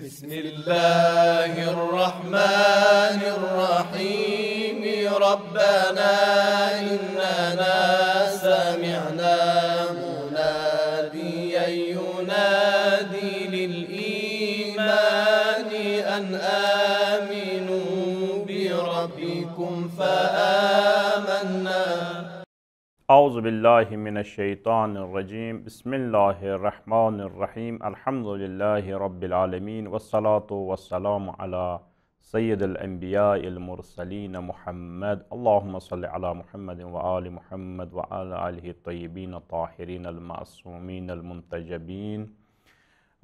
بسم الله الرحمن الرحيم ربنا إننا أعوذ بالله من الشيطان الرجيم بسم الله الرحمن الرحيم الحمد لله رب العالمين والصلاة والسلام على سيد الأنبياء المرسلين محمد اللهم صل على محمد وآل محمد وعلى آله الطيبين الطاهرين المعصومين المنتجبين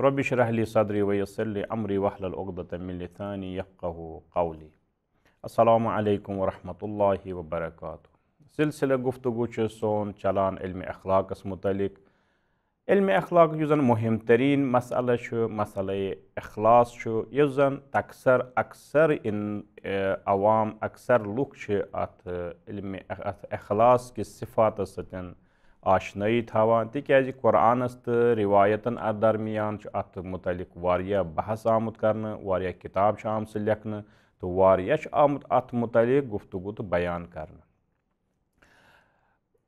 رب اشرح لي صدري ويسر لي أمري واحلل عقدة من لساني يفقهوا قولي السلام عليكم ورحمة الله وبركاته silsilə گفتگو چه سون چلان علم اخلاقس متعلق علم اخلاق یُس زن مهمترین مسئله چھُ مسئله اخلاص چھُ یُس زن تکسر اکثر اِن عوام اکثر لُکھ چھِ اَتھ علمہِ اَتھ اخلاص کِس صِفاتس سۭتۍ آشنٲیی تھاوان تِکیٛازِ قرآنس تہٕ رِوایتن اَتھ درمیان چھُ اَتھ متعلق واریاہ بحث آمُت کرنہٕ واریاہ کِتاب چھِ آمژٕ لیکھنہٕ تہٕ واریاہ چھُ آمُت اَتھ متعلق گفتگو تہٕ بیان کرنہٕ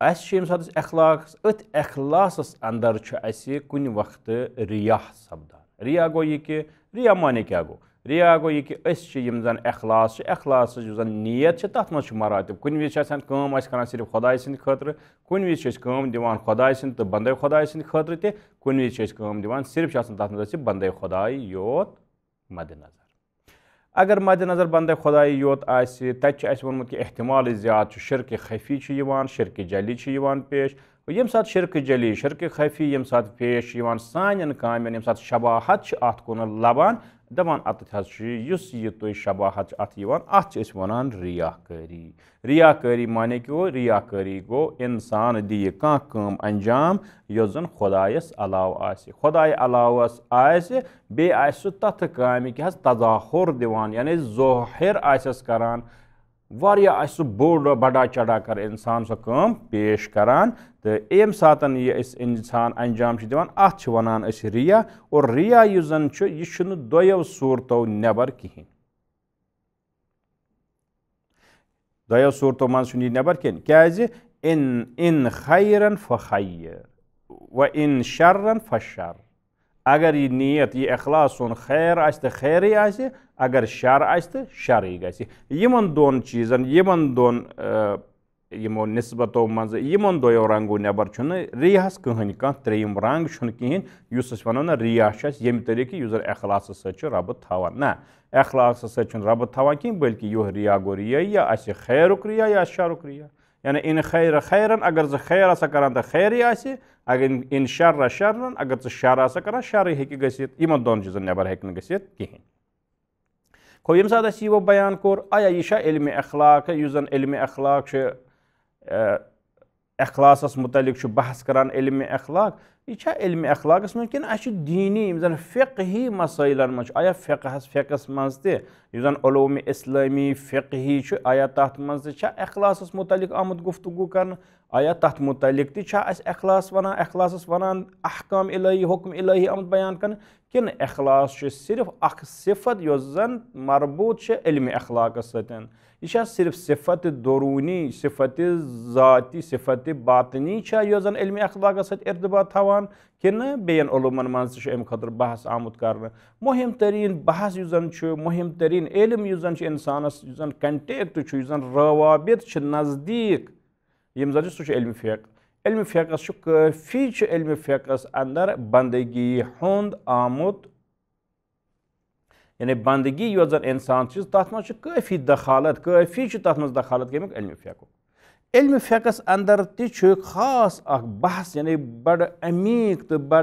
Əs şeyim sadəcə əxlaq, öt əxlasız andar çü əsi kün vaxtı riyah sabdar. Riya qoyu ki, riya mane kya qo? Riya qoyu ki, əs şeyim zan əxlas, əxlasız zan niyyət çə tatma çü maratib. Kün viz çəsən qım əs karan sirif Xodayı sin xatrı, kün viz çəs qım divan Xodayı sin tə banday Xodayı sin xatrı tə, kün viz çəs qım divan sirif çəsən tatma çə banday Xodayı yot mədə nazar. اگر مد مدنظر بندہ خدائی youth تہ احتمال زیادہ شرک خفی شرکہ جلی پیش یم سات شرکہ جلی شرکہ خفی یمن سات پیش سان کام سات شباہت سے اتن لبان دپان حظ ات یہ تھی شباہت اتنا اتر وان ریاکری ریاکری مانے کی ریاک گو انسان د یہ انجام یس زن خدائس عل خدائے علہ بی تظاہر کامکر یعنی ظواہر آس کران واریاہ سُہ بوٚڑ بڑا چڑا کر اِنسان سۄ کٲم پیش کران تہٕ ییٚمہِ ساتہٕ یہِ أسۍ اِنسان انجام چھِ دِوان اَتھ چھِ وَنان أسۍ رِیا اور رِیا یُس زَن چھُ یہِ چھُنہٕ دۄیو صوٗرتو نٮ۪بر کِہیٖنۍ دۄیو صوٗرتو منٛز چھُنہٕ یہِ نٮ۪بر کِہیٖنۍ کیٛازِ اِن اِن خیرَن فَ خیر وَ اِن شَرَن فَ شَر اگر یہ نیت یہ اخلاص سن خیر تو خیر اگر شر آ شر گسن دون چیزن دون یمو نسبتو مز نسبتوں من رنگو نبر چھ ریاس کہہن کم رنگ کہین اس ریاں طریقہ اس اخلاا سب تان نہ اخلاقی سر رب تھان کھین بلکہ یہ ریا گو ریائی خیر ریا یا شر ریا یعنی این خیر خیرن اگر زه خیر آسا کران تہٕ خیری آسہِ اگر ان شر شرن اگر ژٕ شر آسا کران شرٕے ہیٚکہِ گٔژھِتھ یِمن دۄن چیٖزن نٮ۪بر ہیٚکہِ نہٕ گٔژھِتھ کِہیٖنۍ گوٚو ییٚمہِ ساتہٕ اَسہِ یہِ وۄنۍ بیان کوٚر آیا یہِ چھا علمہِ اخلاق یُس زن علمہِ اخلاق چھُ اخلاصس متعلق بحث کران علم اخلاق یہ علم اخلاقس من کن اچھا دینی زن فق ہی مسائل مجھ آیا فقہ فقس مسن علوم اسلامی فقہی چھ آیا تر من تا اخلاا متعلق آمد گفتگو آیا تس متعلق تہ اس اخلاص ونان اخلاصس ونان احکام الہی حکم الہی آمد بیان کر اخلااس صرف صفت مربوط سے علم اخلاقس ستن یہِ صرف صِفت دوروٗنی صِفتہِ ذاتی صِفتہِ باطنی چھا یۄس زَن علمہِ اخلاقَس سۭتۍ اِرتِباط تھاوان کِنہٕ بیٚیَن علوٗمَن منٛز تہِ چھُ اَمہِ خٲطرٕ بحث آمُت کَرنہٕ مُہِم تٔریٖن بحث یُس زَن چھُ مُہِم تٔریٖن علم یُس زَن چھُ اِنسانَس یُس زَن کَنٹیکٹ چھُ یُس زَن روابط چھِ نزدیٖک یِم زَن چھِ سُہ چھُ علمہِ فیقہٕ علمہِ فیقَس چھُ کٲفی چھُ علمہِ فیقَس اَندَر بنٛدگی ہُنٛد آمُت یعنی بندگی یو زن انسان چیز تتھ مز کافی دخالت کافی تر مز دخالت گمک علم فقو علم فقس اندر تہ خاص اخ بحث یعنی بڑ عمیق تو بڑ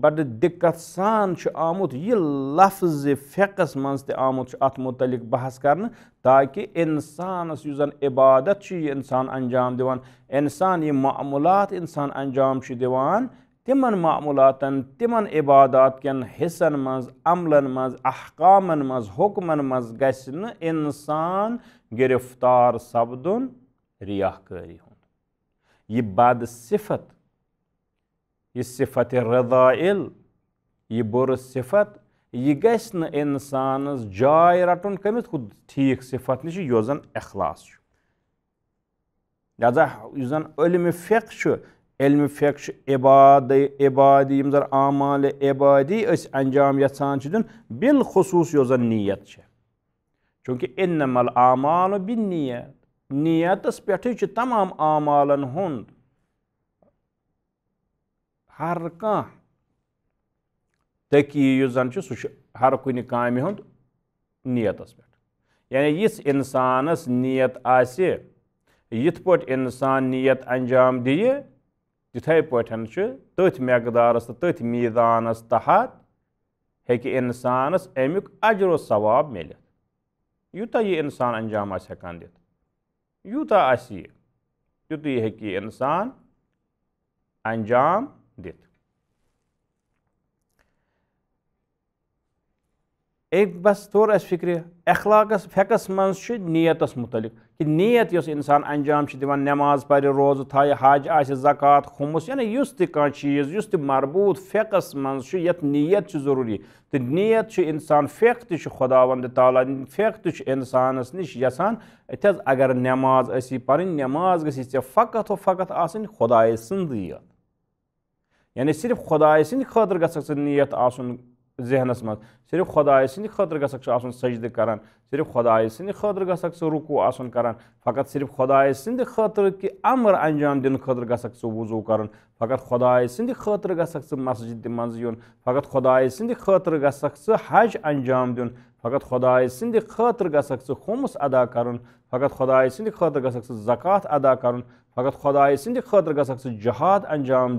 بڑ دقت سان آمت یہ لفظ فقس مز آمت ات متعلق بحث کرنے تاکہ انسانس یُس زن عبادت یہ انسان انجام دان انسان یہ معمولات انسان انجام دان تمہ معمولاتن تمہن عبادات کن حصن مملن مز احکامن مز حکمن مسان گرفتار سپدن ریاا قری صفت یہ صفت رضا عل یہ بفت یہ گھسان جا رٹن کم ٹھیک صفت نش زن اخلاص لہذا زن علم فقر elmi fəq şu ebadi, ebadi, yimzar amali ebadi əs yatsan çidin, bil husus yozan niyyət çə. Çünki innəməl amalu bin niyet, Niyyət əspəti ki, tamam amalın hund. Hər qan təkiyi yozan ki, suçu hər kuni kami hund niyyət əspəti. Yəni, yiz insanız niyyət asi, yit pöt insan niyet əncam diye. تِتھَے پٲٹھۍ چھُ تٔتھۍ مٮ۪قدارَس تہٕ تٔتھۍ میٖدانَس تحت ہیٚکہِ اِنسانَس اَمیُک اَجر و ثواب میٖلِتھ یوٗتاہ یہِ اِنسان اَنجام آسہِ ہٮ۪کان دِتھ یوٗتاہ آسہِ یہِ تیُتُے ہیٚکہِ یہِ اِنسان اَنجام دِتھ ایک بس تر اس فکر اخلاقس فیکس مز نیتس متعلق کہ نیت یس انسان انجام نماز پہ روز تائ حج زکات خمس یعنی اس چیز اس مربوط فیکس پھییک یت نیت ضروری تو نیت انسان پھی تدا ود تعالیٰ دن پھیک تنسانس نش یسان اس اگر نماز اسی پرن نماز گی ٹھیک فقط و فقط آسن خدائے سندی یعنی صرف خدائے سند خاطر گھس نیت آسن ذہنس مذ صرف خدائے سند خاطر گھن سجدہ کران صرف خدائے سند خاطر گھک سہ رکو آن کران فقط صرف خدائے سند خاطر کہ امر انجام دن خاطر گھک سہ وضو کر فقط خدا سند خاطر گھک ٹھسج فقط خدے سند خاطر گھس حج انجام دین فقط خدا سند خاطر گھک خمس ادا کرن فقط خدا سند خاطر گھک زکات ادا کرن فقط خدا سند خاطر گھک کہ جہاد انجام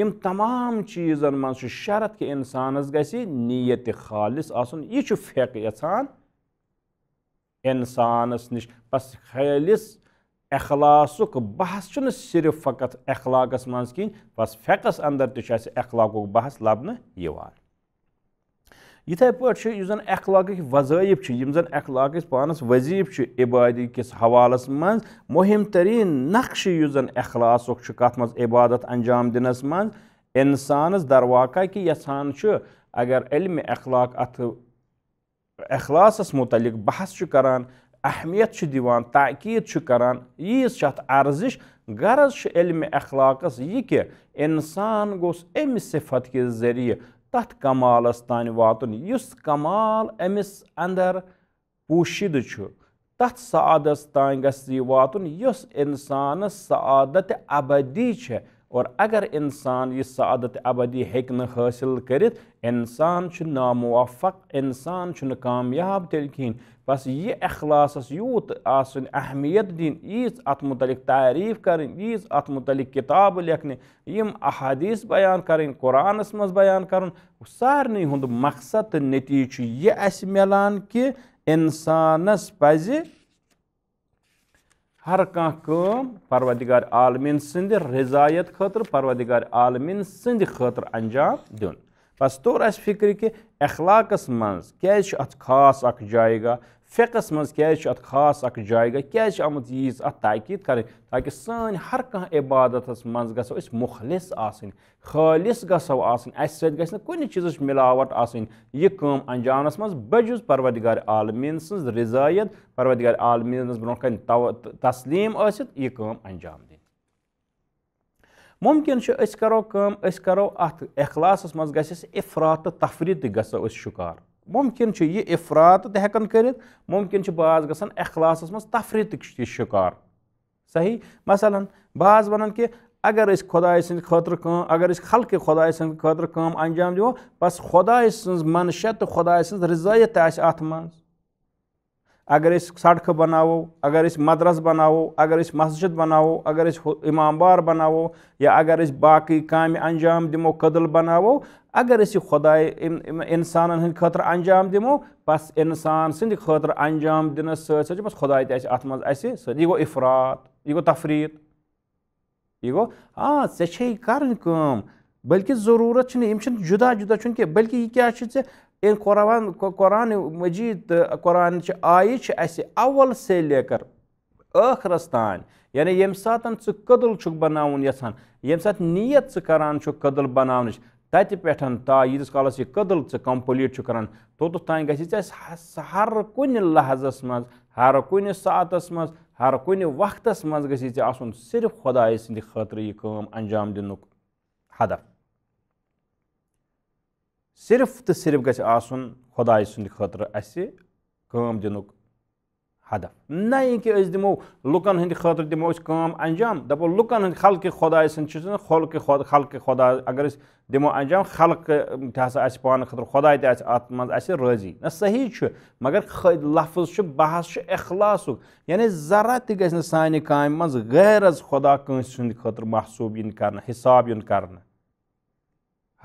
یم تمام چیزن من شرط کہ انسان گسی نیت خالص آسن حال آ یسان انسان نش بس خالص əxlasuq bahs çün sirf faqat əxlaqas mans kin bas fəqas andar düşəsi əxlaqoq bahs labnı yivar. Yithay pٲٹھۍ چھِ یُس زَن اخلاقٕکۍ وظٲیِف چھِ یِم زَن اخلاقٕکۍ پانَس وظیٖف چھِ عبادی کِس حوالَس منٛز مُہِم تٔریٖن نقشہٕ یُس زَن اخلاصُک چھُ کَتھ منٛز عبادت انجام دِنَس منٛز اِنسانَس درواقع کہِ یژھان چھُ اگر علمہِ اخلاق اَتھٕ اخلاصَس متعلق بحث چھُ کَران اہمیت داکید کریش ات عرض غرض علم اخلاق یہ کہ انسان گوس ام صفت کریعہ تمالس تان وات کمال امس اندر پوشید تعادت تان گ یہ وات اعادت ابدی ہے اور اگر انسان یہ سعادت ابدی ہیکن حاصل کرت انسان ناموفق انسان کامیاب تیل کھین بس یہ اخلاص یوت آسن اہمیت دین عیز ات متعلق تعریف کریں عیز ات متعلق کتاب لکھنے یم احادیث بیان کریں مز بیان کرن سارنی ہند مقصد تو نتیجہ یہ ملان کہ انسانس پہ ہر ہرکان پر پرودگار عالمین سند رضات خاطر پروردگار عالمین سد خطر انجام دین بس تور اِس فکر کہ اخلاقس مجاز خاص ال جائے گاہ فقس مز سے ات خاص جائے گہ کی آمد عیس ات تاکید کریں تاکہ سن ہرکہ عبادتس من گس مخلص آن خالص گسو آس سن چیز ملاوٹ آن انجامس مز پروردگار عالمین سن رضایت پروردگار عالمین یہ کم انجام دن ممکن کرو کرو ات اخلاصس مزہ افرات تفریح تک گوشت شکار ممکن چھُ یہِ اِفراد تہِ ہیٚکان کٔرِتھ ممکن چھُ بعض گژھان اخلاصس منٛز تفریٖتٕکۍ تہِ شِکار صحیح مثلاً بعض وَنان کہِ اگر أسۍ خۄداے سٕنٛدِ خٲطرٕ کٲم اگر أسۍ خلقہِ خۄداے سٕنٛدِ خٲطرٕ کٲم انجام دِمو بَس خۄداے سٕنٛز منشا تہٕ خۄداے سٕنٛز رِضایت تہِ آسہِ اَتھ منٛز اگر اِس سڑک بنو اگر مدرس بنو اگر مسجد بنو اگر امام بار یا اگر باقی انجام دم کدل بناو اگر اتائے انسان ہند انجام دمو بس انسان سند خنجام دن سمجھ بس خدا تک مزہ یہ گو افراد یہ گو تفریح یہ گو آئی کر بلکہ ضرورت نہیں جدا جدہ کی بلکہ یہ کیا قران مجید تو قرآن چی آئی اس اول سیکر ٲخرَس تانۍ یعنی ییٚمہِ یم سات ٹدل بناؤن یعنی یم سات نیت چھُکھ کٔدٕل بَناونٕچ تَتہِ پٮ۪ٹھ تا ییٖتِس کالَس یت کالس یہ کدل ثمپلٹ کر توت تان گی یا ہر کُنہِ کُنہِ لحظَس منٛز منٛز ہر ہر ساتَس کُنہِ وقتَس منٛز گژھی ژےٚ آسُن صرف خۄداے سٕنٛدِ خٲطرٕ یہِ کٲم اَنجام دِنُک ہدف صرف تہٕ صرف گژھِ آسُن خۄداے سٕنٛدِ خٲطرٕ اَسہِ کٲم دِنُک ہدف نہ یہِ کہِ أسۍ دِمو لُکَن ہٕنٛدِ خٲطرٕ دِمو أسۍ کٲم انجام دَپو لُکَن ہٕنٛدۍ خلقہِ خۄداے سٕنٛدۍ چھِ خلقہِ خۄد خلقہِ خۄدا اگر أسۍ دِمو انجام خلقہٕ تہِ ہسا آسہِ پانہٕ خٲطرٕ خۄداے تہِ آسہِ اَتھ منٛز اَسہِ رٲضی نہ صحیح چھُ مگر لفظ چھُ بحث چھُ اخلاصُک یعنی ذرا تہِ گژھِ نہٕ سانہِ کامہِ منٛز غیر از خۄدا کٲنٛسہِ ہٕنٛدِ خٲطرٕ محسوٗب یِن کَرنہٕ حِساب یُن کَرنہٕ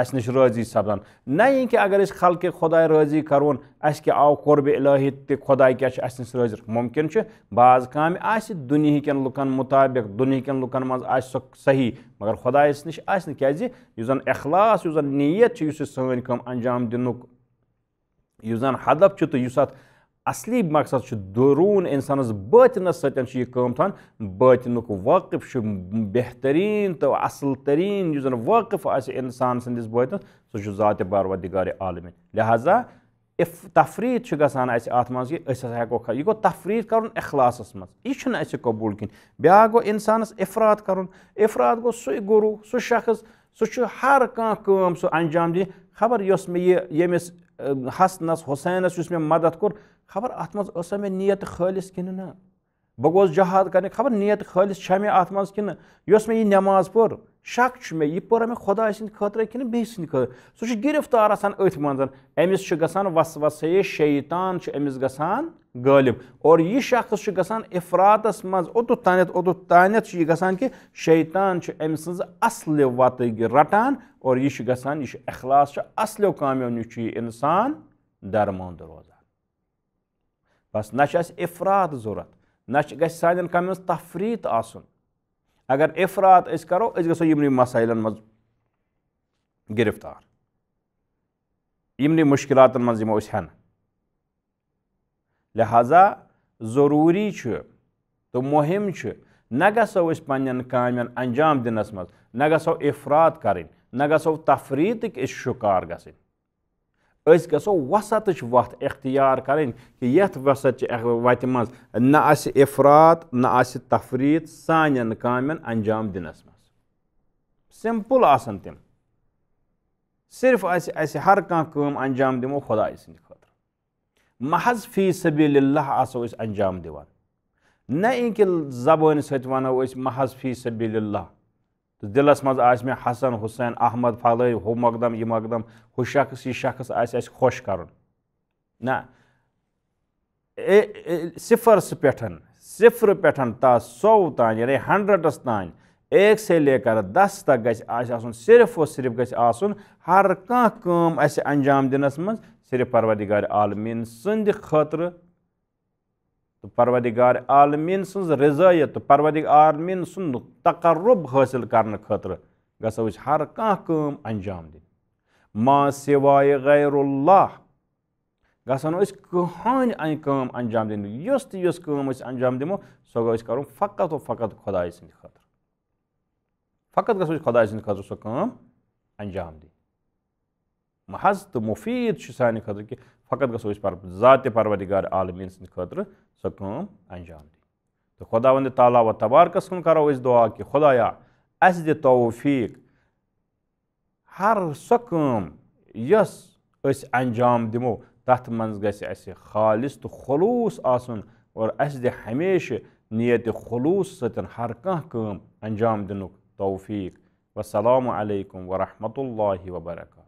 اس نش راضی سپدان نہ یہ کہ اگر اس خلق خدا راضی کرون اس کے آو قرب الہی تے خدا کیا اس نش راضی ممکن چھ بعض کام اس دنیا کن لکن مطابق دنیا کن لکن مز اس صحیح مگر خدا اس نش اس نہ کیا یوزن اخلاص یوزن نیت چھ یوس سن کم انجام دنک یوزن ہدف چھ تو یوسات اس اصلی مقصد دروٗن اِنسانَس بٲتِنَس سۭتۍ چھُ چھُ یہِ کٲم تھاوان بٲتِنُک درون انسانس بتنس ستان بات وقف بہتر تو اصل ترینس زن وقف آنسان سندس بت سات باروگار عالم لہٰذا بیٛاکھ گوٚو اِنسانَس ات کَرُن اسفرت گوٚو سُے گُروٗ سُہ شخص سُہ چھُ ہر کانٛہہ کٲم سُہ اَنجام کا خبر یۄس مےٚ یہِ ییٚمِس حسنس حسینس مدد کور خبر ات منسا می نیت نہ بہ جہاد کر خبر نیت خالص مے ات مزے یوس مز پور شکا مہدائے سطر کہرفتار ات مزا وس وسعت شیطان امس گان غالب اور یہ شخص گفرات مز اوت تانت اوت گانہ شیطان ام سط ر گا یہ اخلاص اصل کا یہ انسان درمند روزان بس نفرات ضرورت اگر منٛز یِمو أسۍ ہٮ۪نہٕ گز مسائل چھُ تہٕ مشکلات چھُ لہذا ضروری تو مہم کامٮ۪ن انجام دنس مز گژھو افراد کَرٕنۍ نہ گژھو تفریٖتٕکۍ اس شکار گژھٕنۍ گو وسط وت اختیار کریں کہ یت وسط وتہ مز نہ افراد نہ تفریق سان کامن انجام دنس مز سمپل آسن تم صرف اس ہر کم انجام دمو خدا سند خاطر محض فی سبیل اللہ آسو اس انجام دیوان نہ کہ زبان ست ونو اس محض فی سبیل اللہ دلس آس میں حسن حسین احمد فلح ہو مقدم یہ مقدم ہو شخص یہ شخص اس خوش کر صفر پھٹ صفر تا سو تان یعنی ہنڈرڈس تان ایک سے لے کر دس تک صرف و صرف آسن ہر اس انجام دنس مز پروردگار عالمین سند خطر तो परवदिगार आलमीन सज रजायत तो परवदिग आलमीन सुंद तकर्रब हासिल कर खतर गो हर कम अंजाम दिन माँ सिवाय गैरुल्ला गो कहन कम अंजाम दिन यस तस कम अंजाम दिमो सो गो कर फकत फकत खुदा सद खतर फकत गो खुदा सद खतर सो कम अंजाम दिन महज तो मुफीद सान खतर कि فقط گژھو أسۍ پر ذاتِ پروردِگار عالمیٖن سٕنٛدِ خٲطرٕ سۄ کٲم انجام دِنۍ تہٕ خۄداوَندِ تعالیٰ و تبارکَس کُن کَرو أسۍ دعا کہِ خۄدایا اَسہِ دِ توفیٖق ہر سۄ کٲم یۄس أسۍ انجام دِمو تَتھ منٛز گژھِ اَسہِ خالص تہٕ خلوٗص آسُن اور اَسہِ دِ ہمیشہِ نیتہِ خلوٗص سۭتۍ ہر کانٛہہ کٲم انجام دِنُک توفیٖق وَسلامُ علیکُم وَرحمتُہ اللہ وَبَرکاتہ